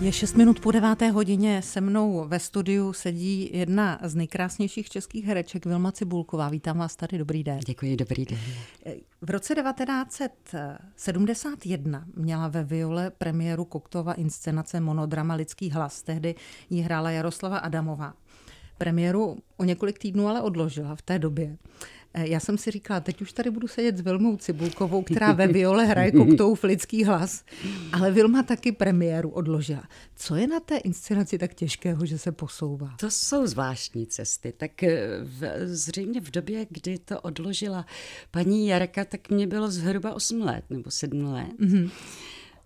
Je 6 minut po 9. hodině, se mnou ve studiu sedí jedna z nejkrásnějších českých hereček, Vilma Cibulková. Vítám vás tady, dobrý den. Děkuji, dobrý den. V roce 1971 měla ve Viole premiéru Koktova inscenace monodrama Lidský hlas. Tehdy ji hrála Jaroslava Adamová. Premiéru o několik týdnů ale odložila v té době. Eh, já jsem si říkala, teď už tady budu sedět s Vilmou Cibulkovou, která ve Viole hraje Koktouf lidský hlas, ale Vilma taky premiéru odložila. Co je na té inscenaci tak těžkého, že se posouvá? To jsou zvláštní cesty. Tak eh, v, zřejmě v době, kdy to odložila paní Jarka, tak mě bylo zhruba 8 let nebo 7 let. Mm-hmm.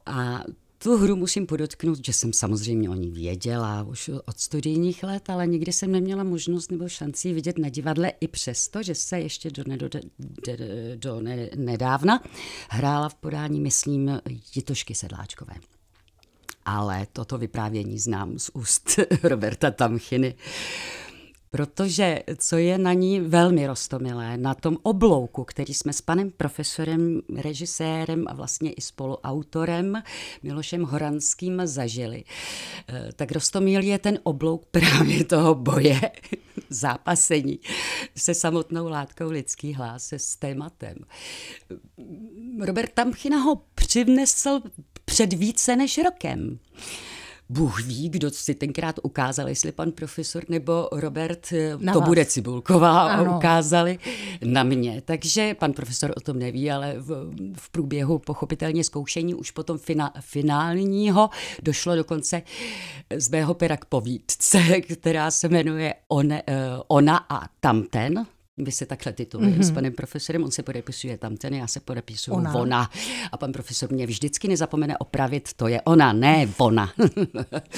A tu hru musím podotknout, že jsem samozřejmě o ní věděla už od studijních let, ale nikdy jsem neměla možnost nebo šanci vidět na divadle i přesto, že se ještě do, ne, do, do, do ne, nedávna hrála v podání, myslím, Jitošky Sedláčkové. Ale toto vyprávění znám z úst Roberta Tamchiny. Uh, protože co je na ní velmi rostomilé, na tom oblouku, který jsme s panem profesorem, režisérem a vlastně i spoluautorem Milošem Horanským zažili, eh, tak rostomil je ten oblouk právě toho boje, zápasení se samotnou látkou lidský hlas, s tématem. Robert Tamchina ho přivnesl před více než rokem. Bůh ví, kdo si tenkrát ukázal, jestli pan profesor nebo Robert, eh, na to vás. bude Cibulková, ano. ukázali na mě. Takže pan profesor o tom neví, ale v, v průběhu pochopitelně zkoušení už potom fina, finálního došlo dokonce z mého pera k povídce, která se jmenuje on, eh, Ona a tamten vy se takhle tituluje mm-hmm. s panem profesorem, on se podepisuje tam ten, já se podepisuju ona. ona. A pan profesor mě vždycky nezapomene opravit, to je ona, ne ona.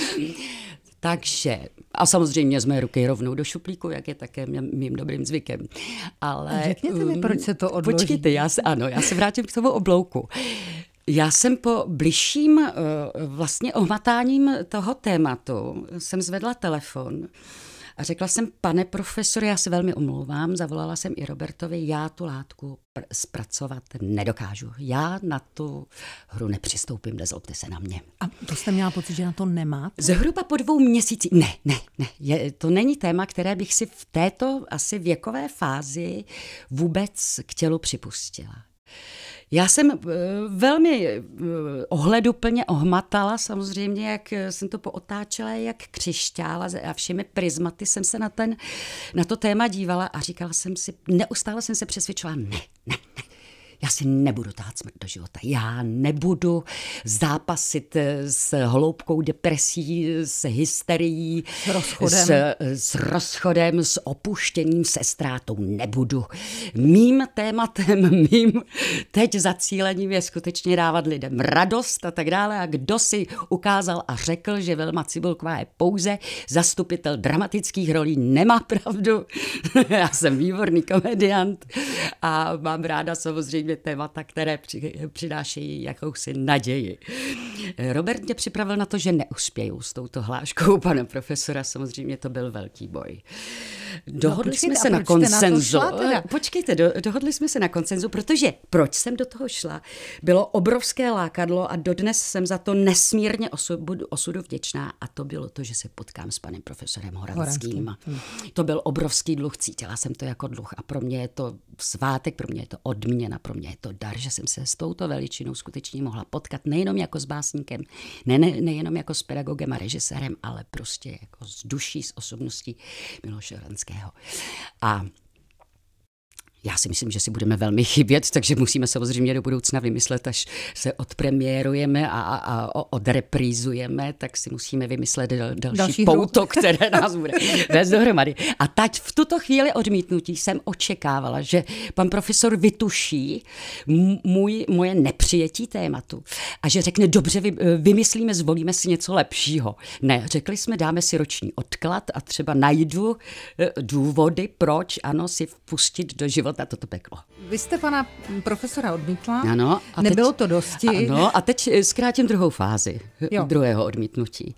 Takže, a samozřejmě z mé ruky rovnou do šuplíku, jak je také mým, dobrým zvykem. Ale, Řekněte mi, mm, proč se to odloží. Počkejte, já se, ano, já se vrátím k tomu oblouku. Já jsem po bližším eh, vlastně ohmatáním toho tématu jsem zvedla telefon a řekla jsem, pane profesore, já se velmi omlouvám, zavolala jsem i Robertovi, já tu látku pr- zpracovat nedokážu. Já na tu hru nepřistoupím, nezlobte se na mě. A to jste měla pocit, že na to nemá. Zhruba po dvou měsících. Ne, ne, ne. Je, to není téma, které bych si v této asi věkové fázi vůbec k tělu připustila. Já jsem eh, velmi eh, ohleduplně ohmatala samozřejmě, jak eh, jsem to pootáčela, jak křišťála a všemi prismaty jsem se na, ten, na to téma dívala a říkala jsem si, neustále jsem se přesvědčovala, ne, ne, já si nebudu tát smrt do života. Já nebudu zápasit eh, s hloubkou depresí, s hysterií, s rozchodem, s, eh, s, rozchodem, s opuštěním, se ztrátou. Nebudu. Mým tématem, mým teď zacílením je skutečně dávat lidem radost a tak dále. A kdo si ukázal a řekl, že Velma Cibulková je pouze zastupitel dramatických rolí, nemá pravdu. já jsem výborný komediant a mám ráda samozřejmě samozřejmě témata, které při, přinášejí jakousi naději. Robert mě připravil na to, že neuspěju s touto hláškou pana profesora, samozřejmě to byl velký boj. Dohodli no, jsme se na konsenzu. Na eh, počkejte, do, dohodli jsme se na konsenzu, protože proč jsem do toho šla, bylo obrovské lákadlo a dodnes jsem za to nesmírně osudu, osudu vděčná a to bylo to, že se potkám s panem profesorem Horanským. Horanským. Hm. To byl obrovský dluh, cítila jsem to jako dluh a pro mě je to svátek, pro mě je to odměna, pro mě je to dar, že jsem se s touto veličinou skutečně mohla potkat nejenom jako s básníkem, ne, ne, nejenom jako s pedagogem a režisérem, ale prostě jako s duší, s osobností Miloše Hranského. A já si myslím, že si budeme velmi chybět, takže musíme samozřejmě do budoucna vymyslet, až se odpremiérujeme a, a, a odreprízujeme, tak si musíme vymyslet dal, další, další pouto, hru. které nás bude vést dohromady. A teď v tuto chvíli odmítnutí jsem očekávala, že pan profesor vytuší můj, moje nepřijetí tématu a že řekne, dobře, vy, e, vymyslíme, zvolíme si něco lepšího. Ne, řekli jsme, dáme si roční odklad a třeba najdu e, důvody, proč ano, si vpustit do života života toto peklo. Vy jste pana profesora odmítla, ano, a nebylo teď, to dosti. Ano, a teď eh, zkrátím druhou fázi jo. druhého odmítnutí.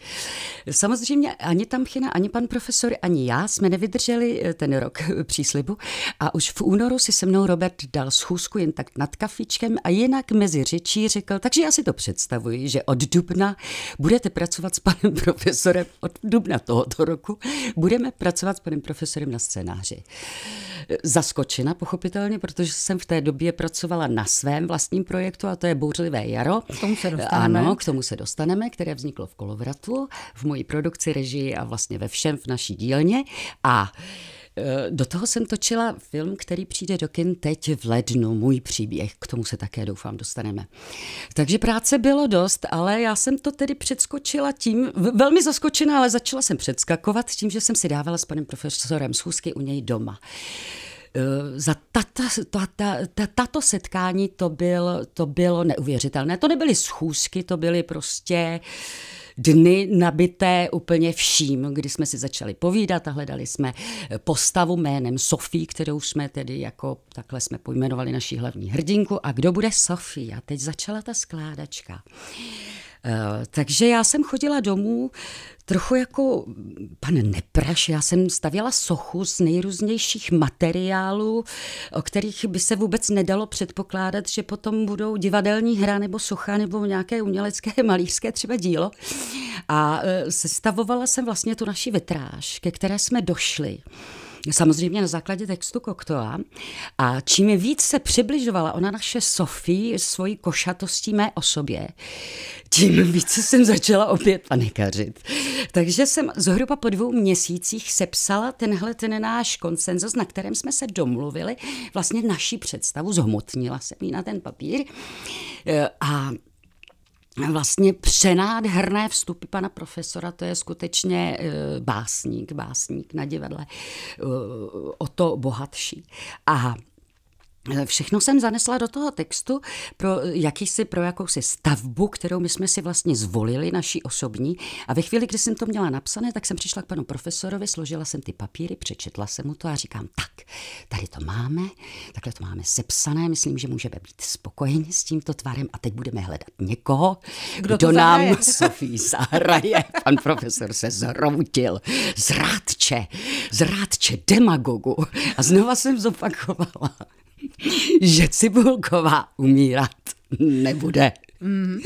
Samozřejmě ani tam Chyna, ani pan profesor, ani já jsme nevydrželi eh, ten rok příslibu a už v únoru si se mnou Robert dal schůzku jen tak nad kafičkem a jinak mezi řečí řekl, takže já si to představuji, že od dubna budete pracovat s panem profesorem, od dubna tohoto roku budeme pracovat s panem profesorem na scénáři zaskočena, pochopitelně, protože jsem v té době pracovala na svém vlastním projektu a to je Bouřlivé jaro. K tomu se dostaneme. Ano, k tomu se dostaneme, které vzniklo v Kolovratu, v mojí produkci, režii a vlastně ve všem v naší dílně. A uh, Eh, do toho jsem točila film, který přijde do kin teď v lednu, můj příběh, k tomu se také doufám dostaneme. Takže práce bylo dost, ale já jsem to tedy předskočila tím, velmi zaskočená, ale začala jsem předskakovat tím, že jsem si dávala s panem profesorem schůzky u něj doma. Eh, za tata, tata, tato setkání to, byl, to bylo neuvěřitelné. To nebyly schůzky, to byly prostě dny nabité úplně vším, kdy jsme si začali povídat a hledali jsme postavu jménem Sofí, kterou jsme tedy jako takhle jsme pojmenovali naší hlavní hrdinku. A kdo bude Sofí? A teď začala ta skládačka. Eh, takže já jsem chodila domů trochu jako pan Nepraš, já jsem stavěla sochu z nejrůznějších materiálů, o kterých by se vůbec nedalo předpokládat, že potom budou divadelní hra nebo socha nebo nějaké umělecké malířské třeba dílo. A eh, sestavovala jsem vlastně tu naši vitráž, ke které jsme došli samozřejmě na základě textu Koktoa. A čím víc se přibližovala ona naše Sofie svojí košatostí mé osobě, tím více jsem začala opět panikařit. Takže jsem zhruba po dvou měsících sepsala tenhle ten náš konsenzus, na kterém jsme se domluvili, vlastně naší představu, zhmotnila jsem ji na ten papír e, a vlastně přenádherné vstupy pana profesora, to je skutečně e, básník, básník na divadle, e, o to bohatší. Aha. Eh, všechno jsem zanesla do toho textu pro jakýsi, pro jakousi stavbu, kterou my jsme si vlastně zvolili, naší osobní. A ve chvíli, kdy jsem to měla napsané, tak jsem přišla k panu profesorovi, složila jsem ty papíry, přečetla jsem mu to a říkám, tak, tady to máme, takhle to máme sepsané, myslím, že můžeme být spokojeni s tímto tvarem a teď budeme hledat někoho, kdo, kdo nám Sofí zahraje. Pan profesor se zroutil, zrádče, zrádče demagogu. A znova jsem zopakovala. že Cibulková umírat nebude. Mm.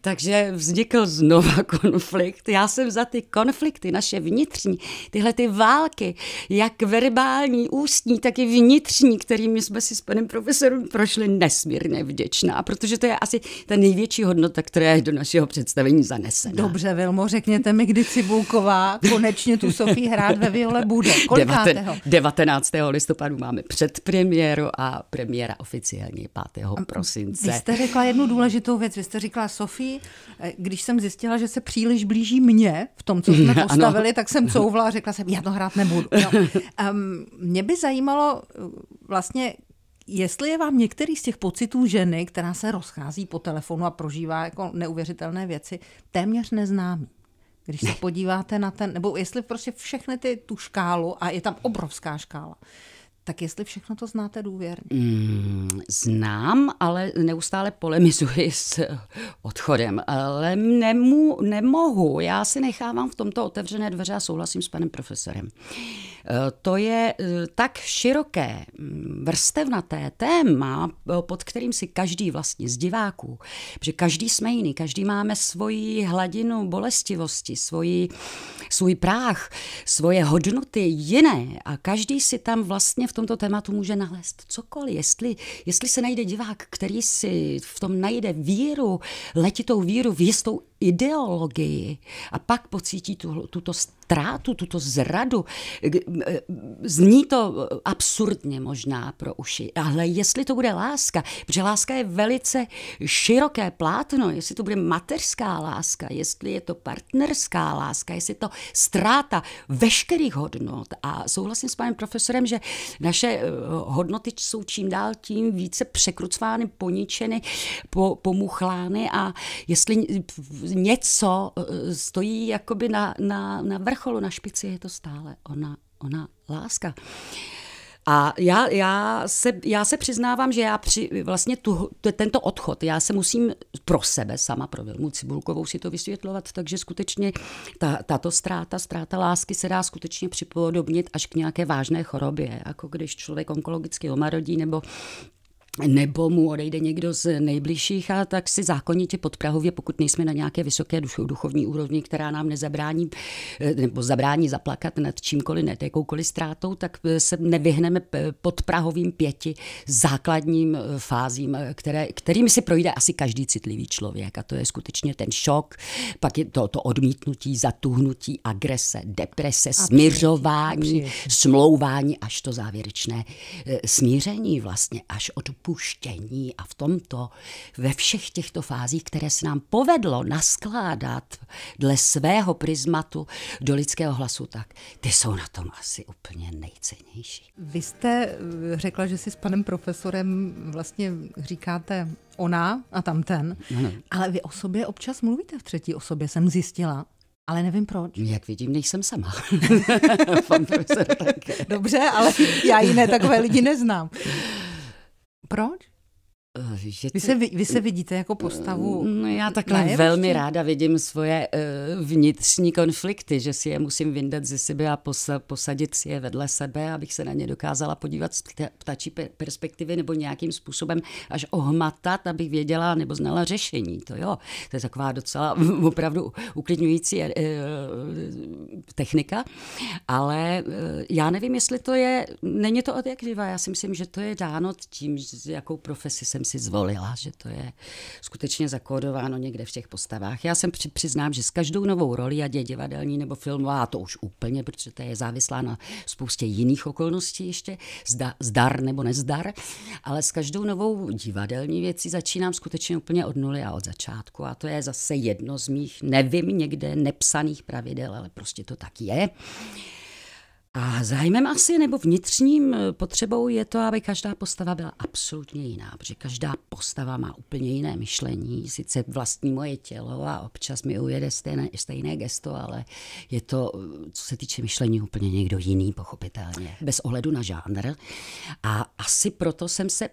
Takže vznikl znova konflikt. Já jsem za ty konflikty, naše vnitřní, tyhle ty války, jak verbální, ústní, tak i vnitřní, kterými jsme si s panem profesorem prošli, nesmírně vděčná, protože to je asi ta největší hodnota, která je do našeho představení zanesena. Dobře, Vilmo, řekněte mi, kdy Cibulková konečně tu Sofii hrát ve Viole bude. Kolikátého? 19. listopadu máme předpremiéru a premiéra oficiálně 5. prosince. Vy jste řekla jednu důležitou věc, vy jste říkala Sofii fotografii. Eh, když jsem zjistila, že se příliš blíží mně v tom, co jsme mhm. postavili, ano. tak jsem couvla a řekla jsem, já to hrát nebudu. No. Um, mě by zajímalo eh, vlastně, Jestli je vám některý z těch pocitů ženy, která se rozchází po telefonu a prožívá jako neuvěřitelné věci, téměř neznámý. Když se podíváte na ten, nebo jestli prostě všechny ty tu škálu, a je tam obrovská škála, tak jestli všechno to znáte důvěrně? Mm, znám, ale neustále polemizuji s odchodem. Ale nemu, nemohu, já si nechávám v tomto otevřené dveře a souhlasím s panem profesorem. Uh, Eh, to je eh, tak široké mm, vrstevnaté téma, eh, pod kterým si každý vlastně z diváků, protože každý jsme jiný, každý máme svoji hladinu bolestivosti, svoji, svůj práh, svoje hodnoty jiné a každý si tam vlastně v tomto tématu může nalézt cokoliv. Jestli, jestli se najde divák, který si v tom najde víru, letitou víru v jistou ideologii a pak pocítí tu, tuto ztrátu, tuto zradu. E, zní to e, absurdně možná pro uši, ale jestli to bude láska, protože láska je velice široké plátno, jestli to bude mateřská láska, jestli je to partnerská láska, jestli to ztráta veškerých hodnot. A souhlasím s panem profesorem, že naše e, hodnoty jsou čím dál tím více překrucovány, poničeny, po, pomuchlány a jestli něco eh, stojí jakoby na, na, na vrcholu, na špici, je to stále ona, ona láska. A já, já, se, já se přiznávám, že já při, vlastně tu, tento odchod, já se musím pro sebe sama, pro Vilmu Cibulkovou si to vysvětlovat, takže skutečně ta, tato ztráta, ztráta lásky se dá skutečně připodobnit až k nějaké vážné chorobě, jako když člověk onkologicky omarodí nebo nebo mu odejde někdo z nejbližších a tak si zákonitě pod Prahově, pokud nejsme na nějaké vysoké duchovní úrovni, která nám nezabrání eh, nebo zabrání zaplakat nad čímkoliv, ne jakoukoliv ztrátou, tak eh, se nevyhneme eh, pod Prahovým pěti základním fázím, které, kterými si projde asi každý citlivý člověk a to je skutečně ten šok, pak je to, to odmítnutí, zatuhnutí, agrese, deprese, a smířování, a smlouvání až to závěrečné smíření vlastně, až od vypuštění a v tomto, ve všech těchto fázích, které se nám povedlo naskládat dle svého prismatu do lidského hlasu, tak ty jsou na tom asi úplně nejcennější. Vy jste eh, řekla, že si s panem profesorem vlastně říkáte ona a tamten, no, no. ale vy o sobě občas mluvíte v třetí osobě, jsem zjistila. Ale nevím proč. Jak vidím, nejsem sama. Dobře, ale já jiné takové lidi neznám. Pronto. Eh, že ty... vy, se, vy se vidíte jako postavu? No, já takhle najevo, velmi ráda vidím svoje uh, vnitřní konflikty, že si je musím vyndat ze sebe a posa, posadit si je vedle sebe, abych se na ně dokázala podívat z ptačí perspektivy nebo nějakým způsobem až ohmatat, abych věděla nebo znala řešení. To jo, to je taková docela opravdu uklidňující uh, technika, ale uh, já nevím, jestli to je, není to od jak živa, já si myslím, že to je dáno tím, jakou profesi jsem jsem si zvolila, že to je skutečně zakódováno někde v těch postavách. Já jsem při, přiznám, že s každou novou roli, ať je divadelní nebo filmová, to už úplně, protože to je závislá na spoustě jiných okolností ještě, zda, zdar nebo nezdar, ale s každou novou divadelní věcí začínám skutečně úplně od nuly a od začátku. A to je zase jedno z mých, nevím, někde nepsaných pravidel, ale prostě to tak je. A zájmem asi nebo vnitřním eh, potřebou je to, aby každá postava byla absolutně jiná, protože každá postava má úplně jiné myšlení, sice vlastní moje tělo a občas mi ujede stejné, stejné gesto, ale je to, eh, co se týče myšlení, úplně někdo jiný, pochopitelně, bez ohledu na žánr. A asi proto jsem se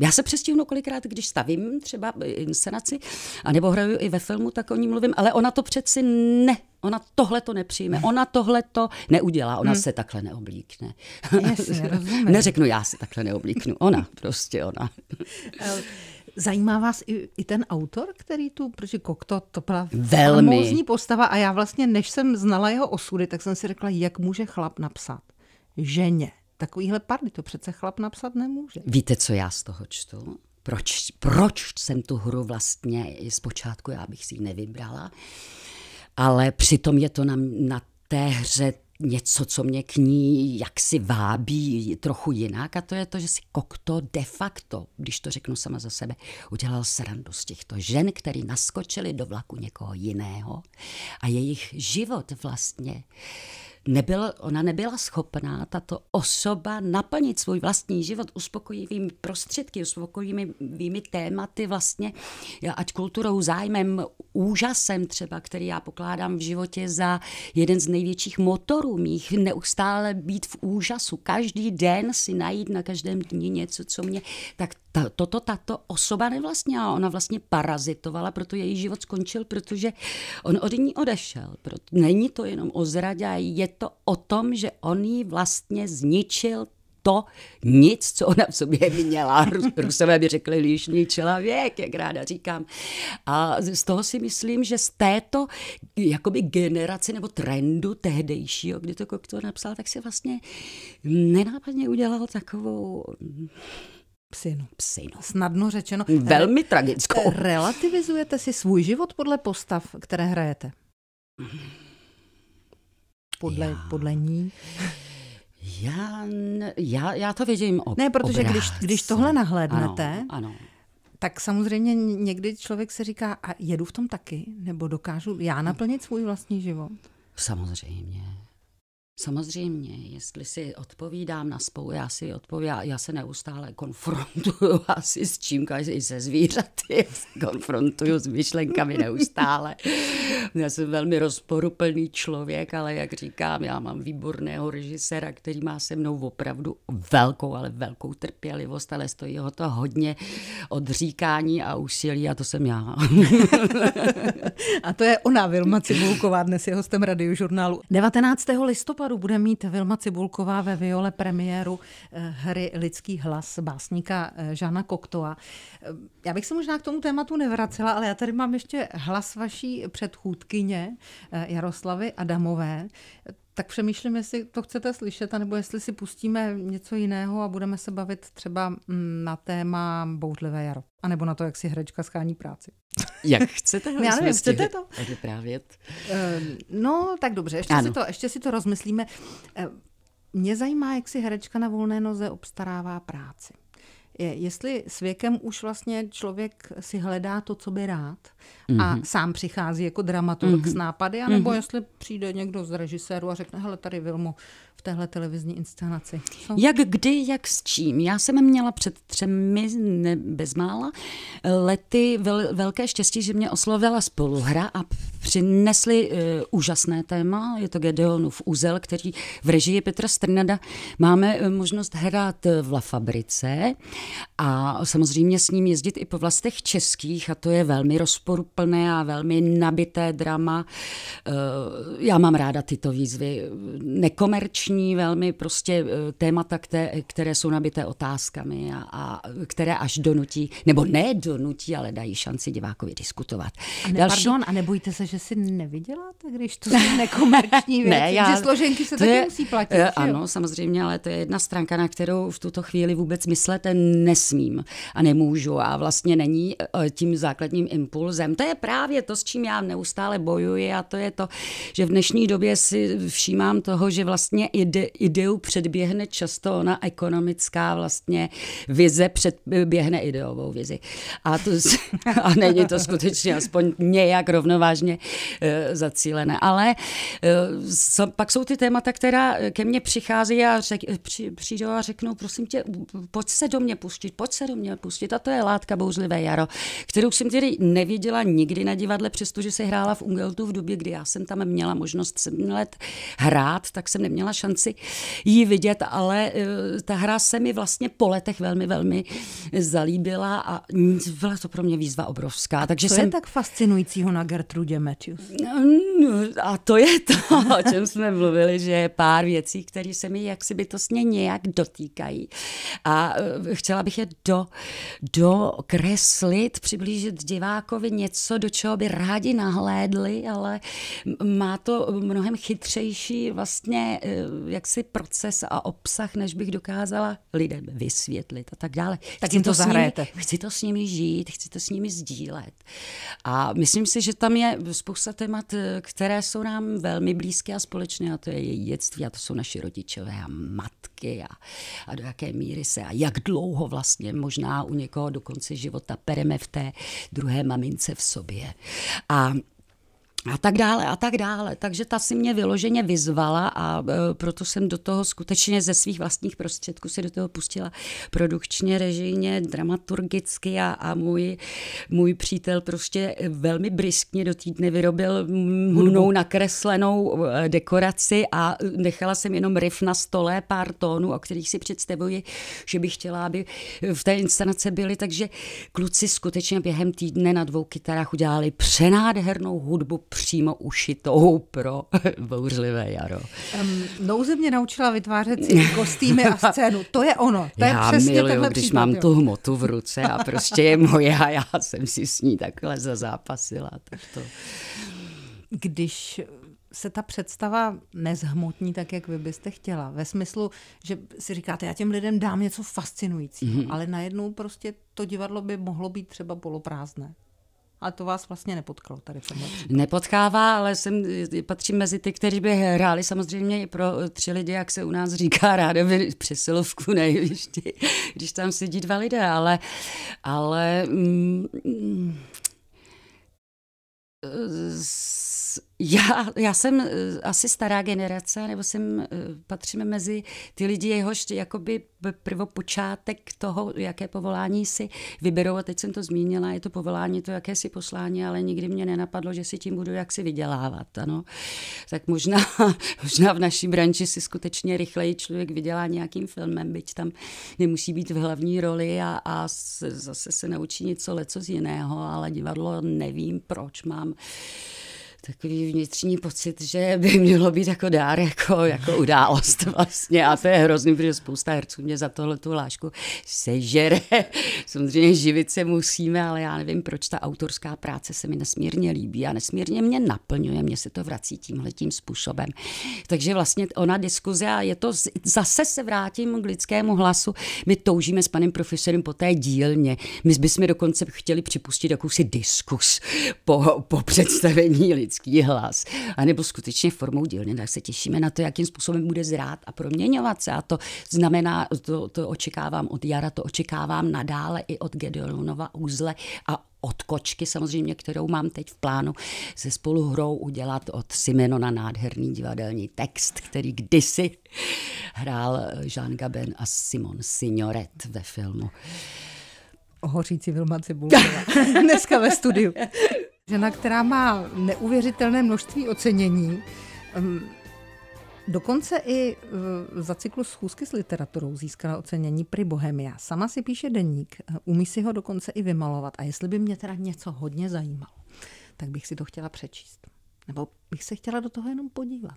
já se přestihnu kolikrát, když stavím třeba eh, inscenaci, anebo hraju i ve filmu, tak o ní mluvím, ale ona to přeci ne, ona tohle to nepřijme, ona tohle to neudělá, ona hmm. se takhle neoblíkne. Jasně, Neřeknu, já se takhle neoblíknu, ona, prostě ona. Eh, zajímá vás i, i ten autor, který tu, protože Kokto to byla velmi postava a já vlastně, než jsem znala jeho osudy, tak jsem si řekla, jak může chlap napsat ženě Takovýhle pardy to přece chlap napsat nemůže. Víte, co já z toho čtu? Proč, proč jsem tu hru vlastně zpočátku, já bych si ji nevybrala, ale přitom je to na, na té hře něco, co mě k ní jaksi vábí trochu jinak a to je to, že si Kokto de facto, když to řeknu sama za sebe, udělal srandu z těchto žen, které naskočily do vlaku někoho jiného a jejich život vlastně uh, nebyl, ona nebyla schopná, tato osoba, naplnit svůj vlastní život uspokojivými prostředky, uspokojivými tématy vlastně, ať kulturou, zájmem, úžasem třeba, který já pokládám v životě za jeden z největších motorů mých, neustále být v úžasu, každý den si najít na každém dní něco, co mě, tak ta, toto tato osoba nevlastnila, ona vlastně parazitovala, proto její život skončil, protože on od ní odešel. Proto, není to jenom o zradě, je to o tom, že on jí vlastně zničil to nic, co ona v sobě měla. Rusové by řekli líšní člověk, jak ráda říkám. A z toho si myslím, že z této jakoby generace nebo trendu tehdejšího, kdy to Kokto napsal, tak si vlastně nenápadně udělal takovou Psinu, psinu, snadno řečeno. Velmi tragickou. Eh, relativizujete si svůj život podle postav, které hrajete? Podle, já. podle ní? Já, já, já to vidím ob, Ne, protože když, když tohle nahlédnete, ano, ano. tak samozřejmě někdy člověk se říká, a jedu v tom taky, nebo dokážu já naplnit svůj vlastní život? Samozřejmě. Samozřejmě, jestli si odpovídám na spou, já si odpovídám, já se neustále konfrontuju asi s čím, i se zvířaty, konfrontuju s myšlenkami neustále. Já jsem velmi rozporuplný člověk, ale jak říkám, já mám výborného režisera, který má se mnou opravdu velkou, ale velkou trpělivost, ale stojí ho to hodně odříkání a úsilí a to jsem já. a to je ona, Vilma Cibulková, dnes je hostem radiožurnálu. 19. listopadu listopadu bude mít Vilma Cibulková ve Viole premiéru eh, hry Lidský hlas básníka eh, Žana Koktoa. Eh, já bych se možná k tomu tématu nevracela, ale já tady mám ještě hlas vaší předchůdkyně Jaroslavy Adamové. Tak přemýšlím, jestli to chcete slyšet, anebo jestli si pustíme něco jiného a budeme se bavit třeba mm, na téma bouřlivé jaro, nebo na to, jak si hrečka schání práci. Jak chcete Já nevím, chcete to? Vyprávět. Ehm, no, tak dobře, ještě si, to, ještě si to rozmyslíme. Ehm, mě zajímá, jak si herečka na volné noze obstarává práci je, jestli s věkem už vlastně člověk si hledá to, co by rád mm-hmm. a mhm. sám přichází jako dramaturg mm-hmm. s nápady, anebo mm-hmm. jestli přijde někdo z režiséru a řekne, hele, tady Vilmo, v téhle televizní inscenaci. Co? Jak kdy, jak s čím? Já jsem měla před třemi ne, bezmála eh, lety vel, velké štěstí, že mě oslovila spoluhra a přinesli uh, úžasné téma. Je to Gedeonův úzel, který v režii Petra Strnada máme eh, možnost hrát v La Fabrice a samozřejmě s ním jezdit i po vlastech českých a to je velmi rozporuplné a velmi nabité drama. Uh, já mám ráda tyto výzvy nekomerční emoční, velmi prostě eh, témata, které, které jsou nabité otázkami a, a které až donutí, nebo ne donutí, ale dají šanci divákovi diskutovat. A ne, Další... Pardon, a nebojte se, že si nevyděláte, když to jsou nekomerční věci, ne, já... že složenky se to taky je... musí platit. Eh, ano, samozřejmě, ale to je jedna stránka, na kterou v tuto chvíli vůbec myslet nesmím a nemůžu a vlastně není eh, tím základním impulzem. To je právě to, s čím já neustále bojuji a to je to, že v dnešní době si všímám toho, že vlastně ide, ideu předběhne často ona ekonomická vlastně vize předběhne ideovou vizi. A, to, a není to skutečně aspoň nějak rovnovážně e, zacílené. Ale e, eh, so, pak jsou ty témata, která ke mně přichází a řek, při, přijdou a řeknou, prosím tě, pojď se do mě pustit, pojď se do mě pustit. A to je látka bouřlivé jaro, kterou jsem tedy neviděla nikdy na divadle, přestože se hrála v Ungeltu v době, kdy já jsem tam měla možnost sedm let hrát, tak jsem neměla šanci šanci ji vidět, ale eh, ta hra se mi vlastně po letech velmi, velmi zalíbila a byla to pro mě výzva obrovská. A Takže co jsem... je tak fascinujícího na Gertrudě Matthews? A to je to, o čem jsme mluvili, že je pár věcí, které se mi jaksi bytostně nějak dotýkají. A eh, chtěla bych je do, do kreslit, přiblížit divákovi něco, do čeho by rádi nahlédli, ale má to mnohem chytřejší vlastně eh, jaksi proces a obsah, než bych dokázala lidem vysvětlit a tak dále. Tak chci jim to, to zahrajete. Nimi, chci to s nimi žít, chci to s nimi sdílet. A myslím si, že tam je spousta témat, eh, které jsou nám velmi blízké a společné a to je její dětství a to jsou naši rodičové a matky a, a do jaké míry se a jak dlouho vlastně možná u někoho do konce života pereme v té druhé mamince v sobě. A a tak dále, a tak dále. Takže ta si mě vyloženě vyzvala a e, proto jsem do toho skutečně ze svých vlastních prostředků se do toho pustila produkčně, režijně, dramaturgicky a, a můj, můj přítel prostě velmi briskně do týdne vyrobil mnou nakreslenou e, dekoraci a nechala jsem jenom riff na stole, pár tónů, o kterých si představuji, že bych chtěla, aby v té instanace byly. Takže kluci skutečně během týdne na dvou kytarách udělali přenádhernou hudbu, přímo ušitou pro bouřlivé jaro. Um, nouze mě naučila vytvářet si kostýmy a scénu. To je ono. To já je přesně miluju, když případ, mám jo. tu hmotu v ruce a prostě je moje a já jsem si s ní takhle zazápasila. Tak to... Když se ta představa nezhmotní tak, jak vy byste chtěla. Ve smyslu, že si říkáte, já těm lidem dám něco fascinujícího, mm-hmm. ale najednou prostě to divadlo by mohlo být třeba poloprázdné. A to vás vlastně nepotkalo tady v tomhle Nepotkává, ale jsem, patřím mezi ty, kteří by hráli samozřejmě i pro eh, tři lidi, jak se u nás říká ráda by přesilovku na jevišti, když tam sedí dva lidé, ale, ale mm, eh, já, já jsem eh, asi stará generace, nebo jsem, patřím mezi ty lidi, jehož jakoby prvopočátek toho, jaké povolání si vyberou. A teď jsem to zmínila, je to povolání, to jaké si poslání, ale nikdy mě nenapadlo, že si tím budu jaksi vydělávat. Ano. Tak možná, možná v naší branži si skutečně rychleji člověk vydělá nějakým filmem, byť tam nemusí být v hlavní roli a, a zase se naučí něco leco z jiného, ale divadlo nevím, proč mám takový vnitřní pocit, že by mělo být jako dár, jako, jako událost vlastně. A to je hrozný, protože spousta herců mě za tohle tu lášku sežere. Samozřejmě živit se musíme, ale já nevím, proč ta autorská práce se mi nesmírně líbí a nesmírně mě naplňuje, mě se to vrací tímhle tím způsobem. Takže vlastně ona diskuze a je to, zase se vrátím k lidskému hlasu, my toužíme s panem profesorem po té dílně. My bychom dokonce chtěli připustit jakousi diskus po, po představení lidí lidský hlas, anebo skutečně formou dílny, tak se těšíme na to, jakým způsobem bude zrát a proměňovat se. A to znamená, to, to očekávám od jara, to očekávám nadále i od Gedeonova úzle a od kočky samozřejmě, kterou mám teď v plánu se spoluhrou udělat od Simenona nádherný divadelní text, který kdysi hrál Jean Gaben a Simon Signoret ve filmu. Hořící Vilma Cibulková. Dneska ve studiu. Žena, která má neuvěřitelné množství ocenění, ehm, dokonce i eh, za cyklus schůzky s literaturou získala ocenění Pri Bohemia. Sama si píše deník, eh, umí si ho dokonce i vymalovat. A jestli by mě teda něco hodně zajímalo, tak bych si to chtěla přečíst. Nebo bych se chtěla do toho jenom podívat.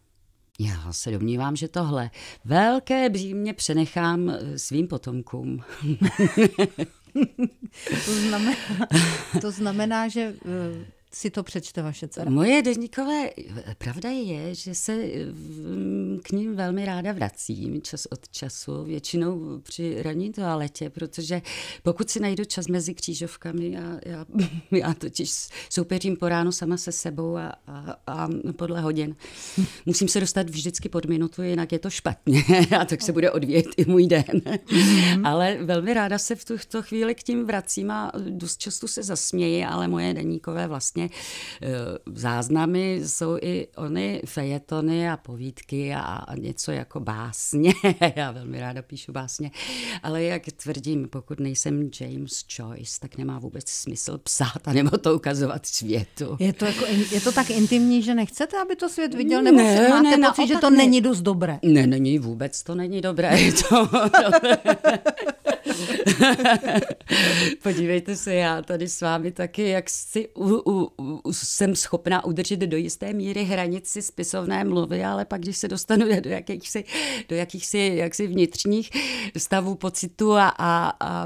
Já se domnívám, že tohle velké břímě přenechám eh, svým potomkům. to, znamená, to znamená, že si to přečte vaše dcera? Moje deníkové, pravda je, že se mm, k ním velmi ráda vracím čas od času, většinou při ranní toaletě, protože pokud si najdu čas mezi křížovkami, já, já, já totiž soupeřím po ránu sama se sebou a, a, a podle hodin. Musím se dostat vždycky pod minutu, jinak je to špatně a tak se bude odvíjet i můj den. Mhm. Ale velmi ráda se v tuto chvíli k tím vracím a dost často se zasměji, ale moje deníkové vlastně vlastně eh, záznamy jsou i ony fejetony a povídky a něco jako básně. Já velmi ráda píšu básně, ale jak tvrdím, pokud nejsem James Joyce, tak nemá vůbec smysl psát a nebo to ukazovat světu. Je to, jako, je to tak intimní, že nechcete, aby to svět viděl, nebo ne, máte ne, pocit, že to ne, není dost dobré? Ne, není vůbec, to není dobré. To, Podívejte se, já tady s vámi taky, jak si u, u, u, jsem schopná udržet do jisté míry hranici spisovné mluvy, ale pak, když se dostanu do jakýchsi, do jakýchsi jaksi vnitřních stavů pocitu a, a, a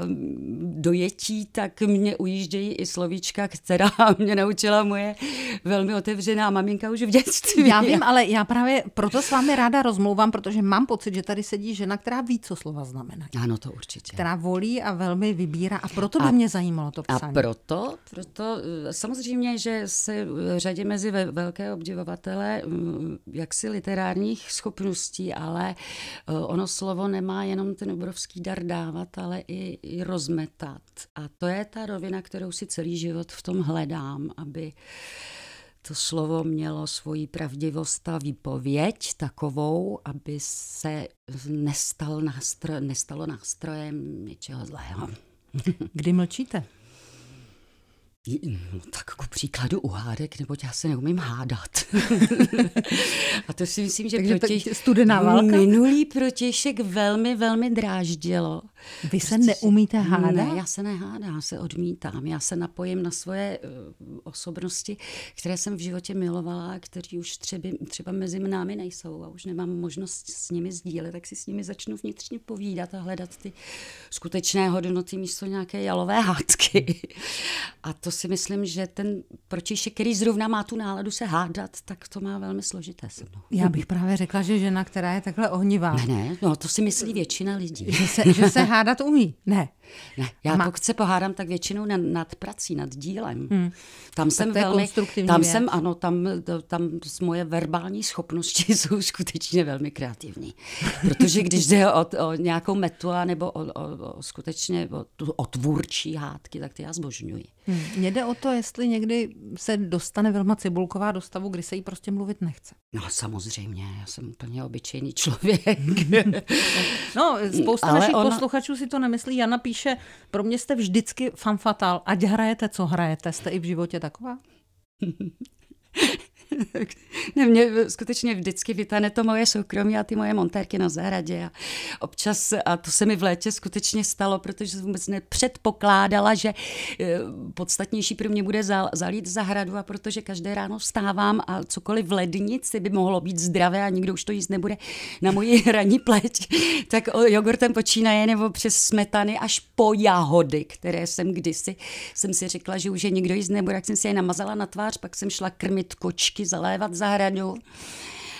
dojetí, tak mě ujíždějí i slovíčka, která mě naučila moje velmi otevřená maminka už v dětství. Já vím, ale já právě proto s vámi ráda rozmlouvám, protože mám pocit, že tady sedí žena, která ví, co slova znamená. Ano, to určitě. Která volí a velmi vybírá. A proto by a, mě zajímalo to psaní. A proto? Proto eh, samozřejmě, že se řadě mezi velké obdivovatele mm, jaksi literárních schopností, ale eh, ono slovo nemá jenom ten obrovský dar dávat, ale i, i rozmetat. A to je ta rovina, kterou si celý život v tom hledám, aby to slovo mělo svoji pravdivost a výpověď takovou, aby se nestal nástroj, nestalo nástrojem něčeho zlého. Kdy mlčíte? No, tak ku příkladu u hádek, neboť já se neumím hádat. a to si myslím, že proti... studená válka? minulý protišek velmi, velmi dráždělo. Vy prostě se neumíte hádat? Ne, já se nehádám, já se odmítám. Já se napojím na svoje uh, osobnosti, které jsem v životě milovala, které už třeba, třeba mezi námi nejsou a už nemám možnost s nimi sdílet, tak si s nimi začnu vnitřně povídat a hledat ty skutečné hodnoty místo nějaké jalové hádky. A to si myslím, že ten protišek, který zrovna má tu náladu se hádat, tak to má velmi složité se mnou. Já bych právě řekla, že žena, která je takhle ohnivá. Ne, ne, no to si myslí většina lidí. Že se, že se hádat umí. Ne. Ne, já Ma... pokud se pohádám, tak většinou nad, nad prací, nad dílem. Hmm. Tam tak jsem velmi, tam věc. jsem, ano, tam, tam moje verbální schopnosti jsou skutečně velmi kreativní. Protože když jde o, o nějakou metu a nebo o, o, o skutečně o, tu, o tvůrčí hádky, tak ty já zbožňuji. Hmm. Mně jde o to, jestli někdy se dostane Vilma Cibulková do stavu, kdy se jí prostě mluvit nechce. No samozřejmě, já jsem úplně obyčejný člověk. no, spousta Ale našich ona... posluchačů si to nemyslí. Jana napíš píše, pro mě jste vždycky fanfatal, ať hrajete, co hrajete. Jste i v životě taková? ne, mě skutečně vždycky vytane to moje soukromí a ty moje montérky na zahradě. A občas, a to se mi v létě skutečně stalo, protože jsem vůbec nepředpokládala, že eh, podstatnější pro mě bude zalít zahradu a protože každé ráno vstávám a cokoliv v lednici by mohlo být zdravé a nikdo už to jíst nebude na moji hraní pleť, tak jogurtem počínaje nebo přes smetany až po jahody, které jsem kdysi, jsem si řekla, že už je nikdo jíst nebude, jak jsem si je namazala na tvář, pak jsem šla krmit kočky začaly zalévat zahradu.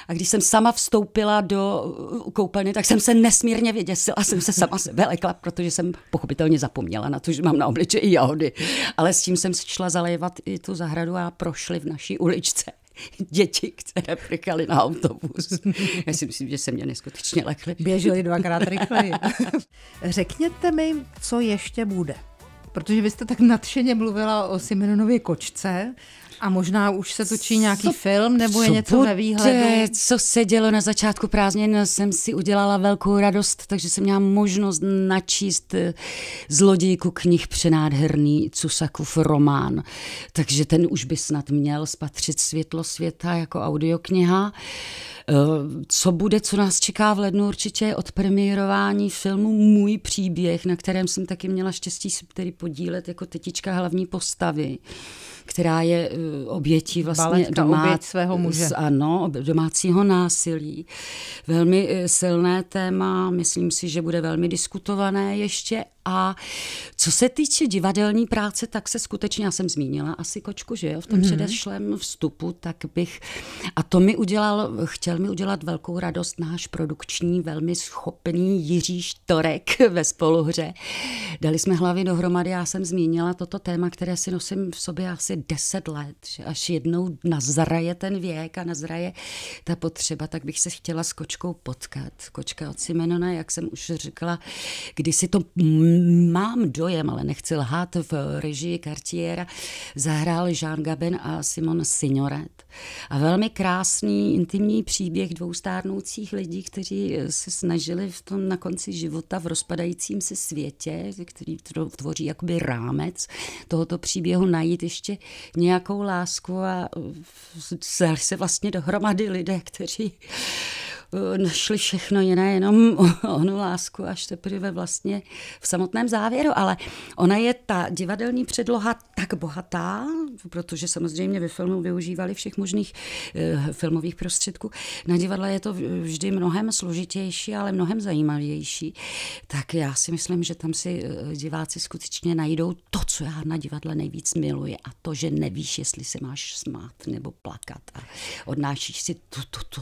A když jsem sama vstoupila do koupelny, tak jsem se nesmírně vyděsila, jsem se sama velekla, protože jsem pochopitelně zapomněla na to, že mám na obličeji i jahody. Ale s tím jsem šla zalévat i tu zahradu a prošli v naší uličce děti, které prchaly na autobus. Já si myslím, že se mě neskutečně lekly. Běželi dvakrát rychleji. Řekněte mi, co ještě bude. Protože vy jste tak nadšeně mluvila o Simenonově kočce a možná už se točí nějaký co, film nebo je něco ve výhledu? co se dělo na začátku prázdnin, jsem si udělala velkou radost, takže jsem měla možnost načíst eh, zlodějku knih přenádherný Cusakův román. Takže ten už by snad měl spatřit světlo světa jako audiokniha. Eh, co bude, co nás čeká v lednu, určitě je odpremiérování filmu Můj příběh, na kterém jsem taky měla štěstí se tedy podílet jako tetička hlavní postavy která je eh, obětí vlastně domá... oběť svého muže. Ano, domácího násilí. Velmi eh, silné téma, myslím si, že bude velmi diskutované ještě a co se týče divadelní práce, tak se skutečně, já jsem zmínila asi kočku, že jo, v tom mm-hmm. předešlém vstupu, tak bych, a to mi udělal, chtěl mi udělat velkou radost náš produkční, velmi schopný Jiří Štorek ve spoluhře. Dali jsme hlavy dohromady, já jsem zmínila toto téma, které si nosím v sobě asi 10 let, že až jednou nazraje ten věk a nazraje ta potřeba, tak bych se chtěla s kočkou potkat. Kočka od Simenona, jak jsem už říkala, si to mám dojem, ale nechci lhát, v režii Cartiera zahráli Jean Gabin a Simon Signoret. A velmi krásný intimní příběh dvou stárnoucích lidí, kteří eh, se snažili v tom na konci života v rozpadajícím se světě, který tvoří jakoby rámec tohoto příběhu, najít ještě nějakou lásku a eh, se vlastně dohromady lidé, kteří Eh, našli všechno jiné, jenom onu lásku až teprve vlastně v samotném závěru, ale ona je ta divadelní předloha tak bohatá, protože samozřejmě ve filmu využívali všech možných uh, filmových prostředků. Na divadle je to vždy mnohem složitější, ale mnohem zajímavější. Tak já si myslím, že tam si eh, diváci skutečně najdou to, co já na divadle nejvíc miluji a to, že nevíš, jestli se máš smát nebo plakat a odnášíš si tu, tu, tu,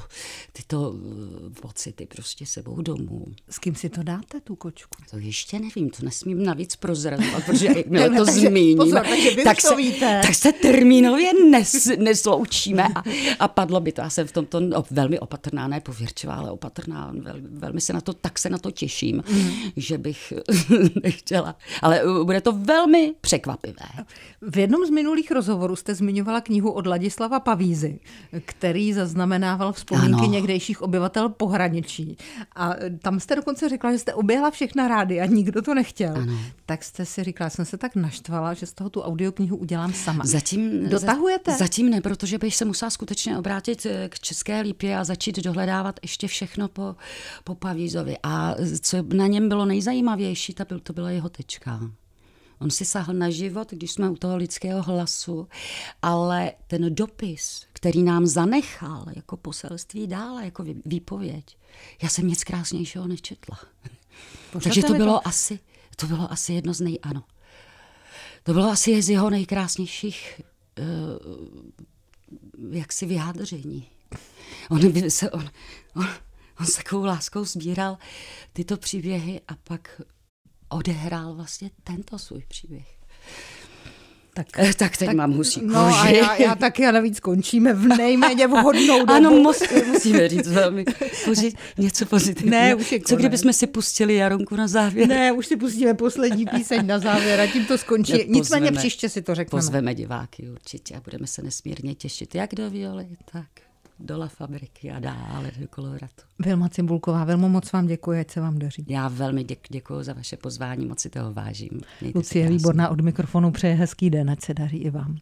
tyto Eh, pocity prostě sebou domů. S kým si to dáte, tu kočku? To ještě nevím, to nesmím navíc prozrazovat, protože jakmile to takže, zmíním, pozor, tak, se, víte. tak se termínově nes, nesloučíme a, a padlo by to. Já jsem v tomto no, velmi opatrná, ne pověrčivá, ale opatrná, velmi, velmi se na to, tak se na to těším, mhm. že bych nechtěla. Ale eh, bude to velmi překvapivé. V jednom z minulých rozhovorů jste zmiňovala knihu od Ladislava Pavízy, který zaznamenával vzpomínky ano. někdejších obyvatel pořadatel pohraničí. A e, tam jste dokonce řekla, že jste oběhla všechna rády a nikdo to nechtěl. Ano. Tak jste si říkala, jsem se tak naštvala, že z toho tu audioknihu udělám sama. Zatím, Dotahujete? Za, zatím ne, protože bych se musela skutečně obrátit e, k České lípě a začít dohledávat ještě všechno po, po Pavízovi. A e, co na něm bylo nejzajímavější, ta byl, to byla jeho tečka. On si sahl na život, když jsme u toho lidského hlasu, ale ten dopis, který nám zanechal jako poselství dále, jako výpověď, já jsem nic krásnějšího nečetla. Pošlete Takže to bylo, to... Asi, to bylo asi jedno z nej... Ano. To bylo asi z jeho nejkrásnějších uh, jaksi vyjádření. On, by se, on, on, on s takovou láskou sbíral tyto příběhy a pak odehrál vlastně tento svůj příběh. Tak, eh, tak teď tak, mám husí No a já, já taky a navíc končíme v nejméně vhodnou dobu. Ano, mus, musíme říct velmi poři, něco pozitivního. Ne, už je Co kdybychom si pustili Jaronku na závěr? Ne, už si pustíme poslední píseň na závěr a tím to skončí. Ne, Nicméně příště si to řekneme. Pozveme diváky určitě a budeme se nesmírně těšit jak do Violy, tak do La Fabriky a dále do Koloradu. Vilma Cimbulková, velmi moc vám děkuji, ať se vám daří. Já velmi děk, děkuji za vaše pozvání, moc si toho vážím. Lucie Výborná od mikrofonu přeje hezký den, ať se daří i vám.